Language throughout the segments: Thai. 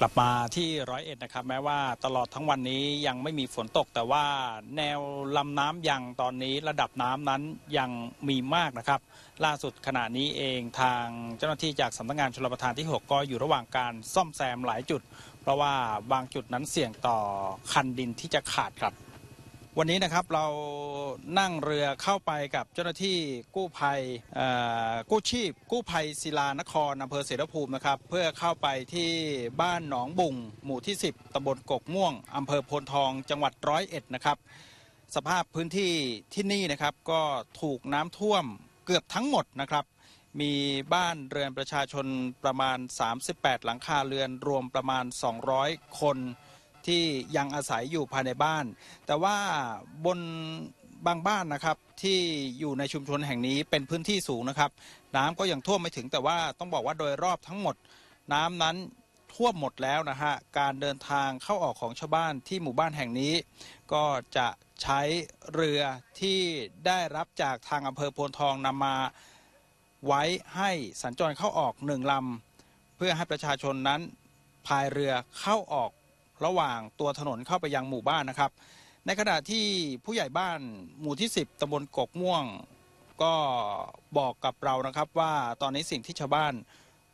กลับมาที่ร้อยเอ็ดนะครับแม้ว่าตลอดทั้งวันนี้ยังไม่มีฝนตก แต่ว่าแนวลำน้ำยังตอนนี้ระดับน้ำนั้นยังมีมากนะครับ ล่าสุดขณะนี้เองทางเจ้าหน้าที่จากสำนักงงานชลประทานที่ 6ก็อยู่ระหว่างการซ่อมแซมหลายจุด เพราะว่าบางจุดนั้นเสี่ยงต่อคันดินที่จะขาดครับวันนี้นะครับเรานั่งเรือเข้าไปกับเจ้าหน้าที่กู้ภัยกู้ชีพ กู้ภัยศิลานครอำเภอเสรภูมินะครับเพื่อเข้าไปที่บ้านหนองบุง หมู่ที่ 10ตำบลกกม่วงอำเภอโพนทอง จังหวัดร้อยเอ็ดนะครับ สภาพพื้นที่ที่นี่นะครับก็ถูกน้ำท่วมเกือบทั้งหมดนะครับ มีบ้านเรือนประชาชนประมาณ 38 หลังคาเรือนรวมประมาณ 200 คนที่ยังอาศัยอยู่ภายในบ้าน แต่ว่าบนบางบ้านนะครับที่อยู่ในชุมชนแห่งนี้เป็นพื้นที่สูงนะครับน้ำก็ยังท่วมไม่ถึงแต่ว่าต้องบอกว่าโดยรอบทั้งหมด น้ำนั้นท่วมหมดแล้วนะฮะการเดินทางเข้าออกของชาวบ้านที่หมู่บ้านแห่งนี้ ก็จะใช้เรือที่ได้รับจากทางอำเภอโพนทองนำมาไว้ให้สัญจรเข้าออกหนึ่งลำเพื่อให้ประชาชนนั้นพายเรือเข้าออกระหว่างตัวถนนเข้าไปยังหมู่บ้านนะครับ ในขณะที่ผู้ใหญ่บ้านหมู่ที่ 10ตำบลกกม่วง ก็บอกกับเรานะครับว่าตอนนี้สิ่งที่ชาวบ้าน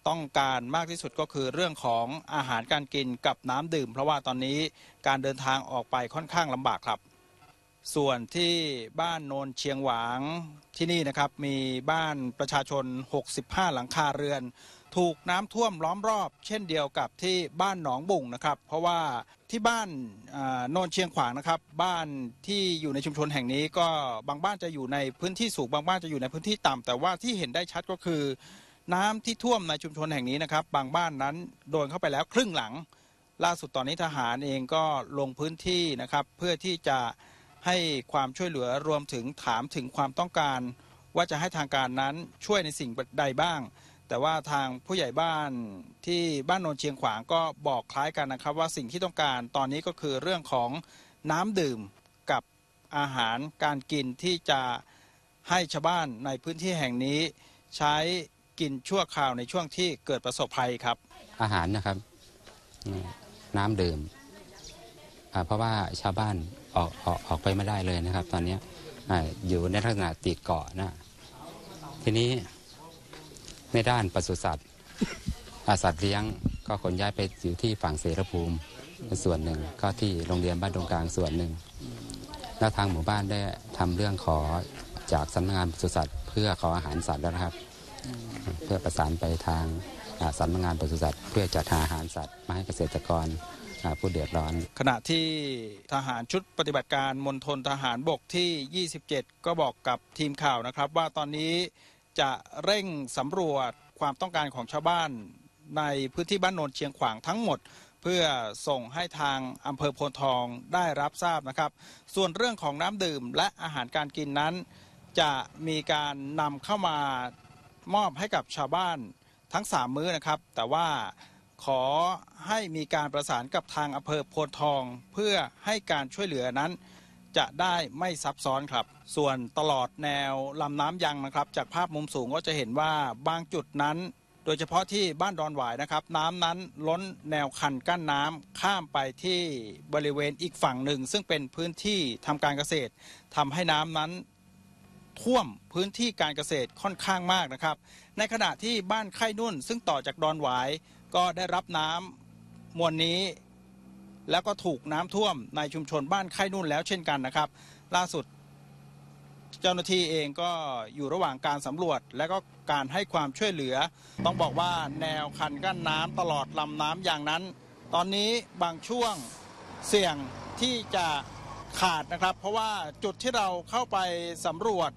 ต้องการมากที่สุดก็คือ เรื่องของอาหารการกินกับน้ำดื่ม เพราะว่าตอนนี้การเดินทางออกไปค่อนข้างลำบากครับส่วนที่บ้านโนนเชียงหวางที่นี่นะครับ มีบ้านประชาชน 65 หลังคาเรือน ถูกน้ำท่วมล้อมรอบ เช่นเดียวกับที่บ้านหนองบุ่งนะครับ เพราะว่าที่บ้านโนนเชียงขวางนะครับ บ้านที่อยู่ในชุมชนแห่งนี้ก็บางบ้านจะอยู่ในพื้นที่สูง บางบ้านจะอยู่ในพื้นที่ต่ำแต่ว่าที่เห็นได้ชัดก็คือ น้ำที่ท่วมในชุมชนแห่งนี้นะครับบางบ้านนั้นโดนเข้าไปแล้วครึ่งหลัง ล่าสุดตอนนี้ทหารเองก็ลงพื้นที่นะครับเพื่อที่จะให้ความช่วยเหลือรวมถึงถามถึงความต้องการ ว่าจะให้ทางการนั้นช่วยในสิ่งใดบ้าง แต่ว่าทางผู้ใหญ่บ้านที่บ้านโนนเชียงขวางก็บอกคล้ายกันนะครับว่าสิ่งที่ต้องการ ตอนนี้ก็คือเรื่องของน้ำดื่มกับอาหารการกินที่จะให้ชาวบ้านในพื้นที่แห่งนี้ ใช้กินชั่วคราวในช่วงที่เกิดประสบภัยครับ อาหารนะครับน้ำดื่มเพราะว่าชาวบ้านออกออกออกไปไม่ได้เลยนะครับ ตอนนี้อยู่ในลักษณะติดเกาะนะทีนี้ในด้านปศุสัตว์อาสัตว์เลี้ยง ก็ขนย้ายไปอยู่ที่ฝั่งเสรภูมิส่วนหนึ่งก็ที่โรงเรียนบ้านตรงกลางส่วนหนึ่งแล้วทางหมู่บ้านได้ทำเรื่องขอจากสำนักงานปศุสัตว์ เพื่อขออาหารสัตว์แล้วนะครับ เพื่อประสานไปทางสำนักงานปศุสัตว์ เพื่อจัดหาอาหารสัตว์มาให้เกษตรกรผู้เดือดร้อนขณะที่ทหารชุดปฏิบัติการมณฑลทหารบกที่ 27 ก็บอกกับทีมข่าวนะครับ ว่าตอนนี้จะเร่งสำรวจความต้องการของชาวบ้านในพื้นที่บ้านโนนเชียงขวางทั้งหมด เพื่อส่งให้ทางอำเภอโพนทองได้รับทราบนะครับ ส่วนเรื่องของน้ำดื่มและอาหารการกินนั้น จะมีการนำเข้ามามอบให้กับชาวบ้านทั้ง3มื้อนะครับ แต่ว่าขอให้มีการประสานกับทางอำเภอโพนทอง เพื่อให้การช่วยเหลือนั้น จะได้ไม่ซับซ้อนครับ ส่วนตลอดแนวลำน้ำยังนะครับ จากภาพมุมสูงก็จะเห็นว่าบางจุดนั้นโดยเฉพาะที่บ้านดอนหวาย นะครับ น้ำนั้นล้นแนวคัน กั้นน้ำข้ามไปที่บริเวณอีกฝั่งหนึ่งซึ่งเป็นพื้นที่ทำการเกษตรทำให้น้ำนั้น ท่วมพื้นที่การเกษตรค่อนข้างมากนะครับในขณะที่บ้านไข่นุ่นซึ่งต่อจากดอนหวายก็ได้รับน้ำมวลนนี้ แล้วก็ถูกน้ำท่วมในชุมชนบ้านไข่นุ่นแล้วเช่นกันนะครับ ล่าสุด เจ้าหน้าที่เองก็อยู่ระหว่างการสำรวจและก็การให้ความช่วยเหลือ ต้องบอกว่าแนวคันกั้นน้ำตลอดลำน้ำอย่างนั้น ตอนนี้บางช่วงเสี่ยงที่จะขาดนะครับ เพราะว่าจุดที่เราเข้าไปสำรวจ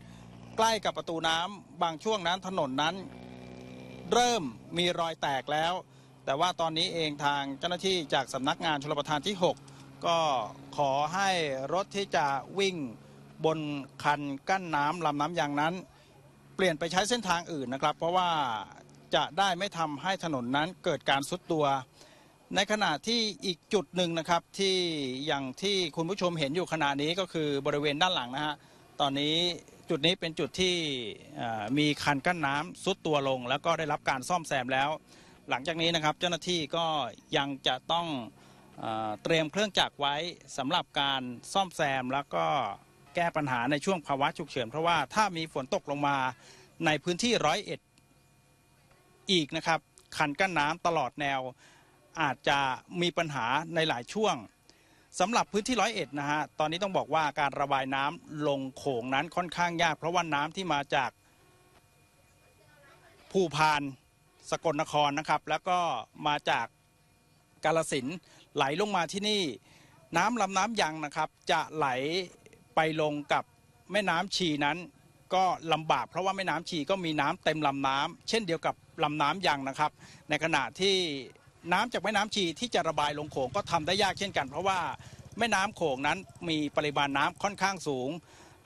ใกล้กับประตูน้ำบางช่วงนั้นถนนนั้น เริ่มมีรอยแตกแล้ว แต่ว่าตอนนี้เองทางเจ้าหน้าที่จากสำนักงานชลประทานที่ 6 ก็ขอให้รถที่จะวิ่ง บนคันกั้นน้ำลำน้ํำยางนั้น เปลี่ยนไปใช้เส้นทางอื่นนะครับ เพราะว่าจะได้ไม่ทำให้ถนนนั้นเกิดการซุดตัว ในขณะที่อีกจุดหนึ่งนะครับที่อย่างที่คุณผู้ชมเห็นอยู่ขณะนี้ก็คือบริเวณด้านหลังนะฮะตอนนี้จุดนี้เป็นจุดที่มีคันกั้นน้ำซุดตัวลง แล้วก็ได้รับการซ่อมแซมแล้ว หลังจากนี้นะครับเจ้าหน้าที่ก็ยังจะต้องเตรียมเครื่องจักรไว้สำหรับการซ่อมแซมแล้วก็แก้ปัญหาในช่วงภาวะฉุกเฉินเพราะว่าถ้ามีฝนตกลงมาในพื้นที่ร้อยเอ็ดอีกนะครับคันกั้นน้ำตลอดแนว อาจจะมีปัญหาในหลายช่วงสำหรับพื้นที่ร้อยเอ็ดนะฮะ ตอนนี้ต้องบอกว่าการระบายน้ำลงโขงนั้นค่อนข้างยาก เพราะว่าน้ำที่มาจากภูพานสกลนครนะครับ แล้วก็มาจากกาลสินไหลลงมาที่นี่ น้ำลำน้ำยังนะครับ จะไหลไปลงกับแม่น้ำชีนั้น ก็ลำบากเพราะว่าแม่น้ำชีก็มีน้ำเต็มลำน้ำเช่นเดียวกับลำน้ำยังนะครับ ในขณะที่น้ำจากแม่น้ำชีที่จะระบายลงโขงก็ทำได้ยากเช่นกันเพราะว่า แม่น้ำโขงนั้นมีปริมาณน้ำค่อนข้างสูง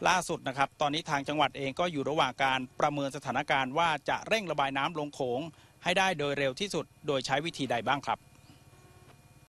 ล่าสุดนะครับ ตอนนี้ทางจังหวัดเองก็อยู่ระหว่างการประเมินสถานการณ์ว่าจะเร่งระบายน้ำลงโขง ให้ได้โดยเร็วที่สุดโดยใช้วิธีใดบ้างครับ